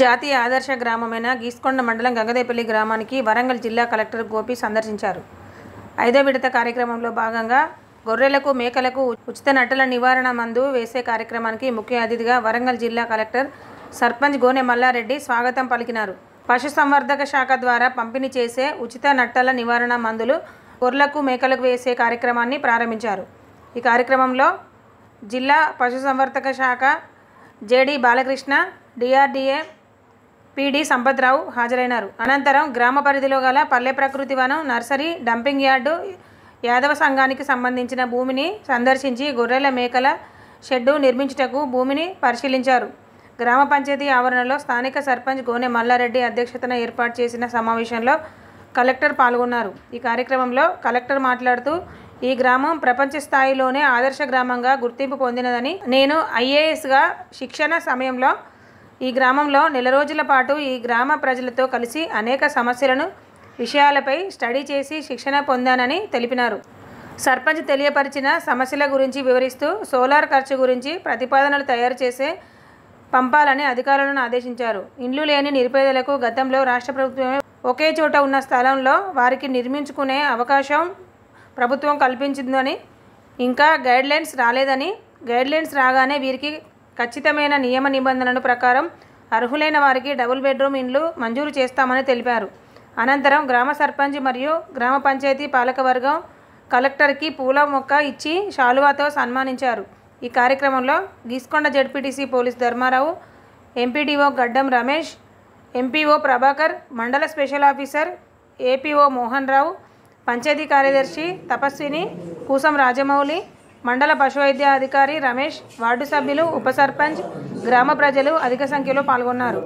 జాతీయ ఆదర్శ గ్రామమైన గీస్కొండ మండలం గంగదేపల్లి గ్రామానికి వరంగల్ జిల్లా కలెక్టర్ గోపి సందర్శించారు ఐదో విడత కార్యక్రమంలో భాగంగా గొర్రెలకు మేకలకు ఉచిత నట్టల నివారణ మందు వేసే కార్యక్రమానికి ముఖ్య అతిథిగా వరంగల్ జిల్లా కలెక్టర్ సర్పంచ్ గోనె మల్లారెడ్డి స్వాగతం పలికినారు పశుసంవర్ధక శాఖ ద్వారా పంపిణీ చేసే ఉచిత నట్టల నివారణ మందులు గొర్రెలకు మేకలకు వేసే కార్యక్రమాన్ని ప్రారంభించారు ఈ కార్యక్రమంలో జిల్లా పశుసంవర్ధక శాఖ JD Balakrishna DRDA PD Sampathrao హాజరైనారు అనంతరం గ్రామ పరిధిలో గల పల్లె ప్రకృతి వనం నర్సరీ డంపింగ్ యార్డు యాదవ సంఘానికి సంబంధించిన భూమిని సందర్శించి గొర్రెల మేకల షెడ్డు నిర్మించుటకు భూమిని పరిశీలించారు గ్రామ పంచాయతీ ఆవరణలో స్థానిక సర్పంచ్ గోనె మల్లారెడ్డి అధ్యక్షతన ఏర్పాటు చేసిన సమావేశంలో కలెక్టర్ పాల్గొన్నారు ఈ కార్యక్రమంలో కలెక్టర్ మాట్లాడుతూ ఈ గ్రామం ప్రపంచ స్థాయిలోనే ఆదర్శ గ్రామంగా గుర్తింపు పొందినదని నేను ఐఏఎస్గా శిక్షణ సమయంలో ఈ గ్రామంలో నెల రోజుల పాటు ఈ గ్రామ ప్రజలతో కలిసి అనేక సమస్యలను విషయాలపై స్టడీ చేసి శిక్షణ పొందానని తెలిపినారు సర్పంచ్ తెలియపరిచిన సమస్యల గురించి వివరిస్తూ సోలార్ ఖర్చు గురించి ప్రతిపాదనలు తయారు చేసే పంపాలని అధికారులను ఆదేశించారు ఇండ్లు లేని నిరుపేదలకు గతంలో రాష్ట్ర ప్రభుత్వమే ఒకే చోట ఉన్న స్థలంలో వారికి నిర్మించుకునే అవకాశం ప్రభుత్వం కల్పించిందని ఇంకా గైడ్లైన్స్ రాలేదని గైడ్లైన్స్ రాగానే వీరికి ఖచ్చితమైన నియమ నిబంధనల ప్రకారం అర్హులైన వారికి డబుల్ బెడ్రూమ్ ఇండ్లు మంజూరు చేస్తామని తెలిపారు అనంతరం గ్రామ సర్పంచ్ మరియు గ్రామ పంచాయతీ పాలకవర్గం కలెక్టర్కి పూల మొక్క ఇచ్చి శాలువాతో సన్మానించారు ఈ కార్యక్రమంలో Geesugonda ZPTC police Dharmarao MPDO Gaddam Ramesh MPO Prabhakar mandal special officer APO Mohan Rao panchayat కార్యదర్శి తపస్విని కూసం రాజమౌళి మండల పశువైద్య అధికారి రమేష్ వార్డు సభ్యులు ఉప సర్పంచ్ గ్రామ ప్రజలు అధిక సంఖ్యలో పాల్గొన్నారు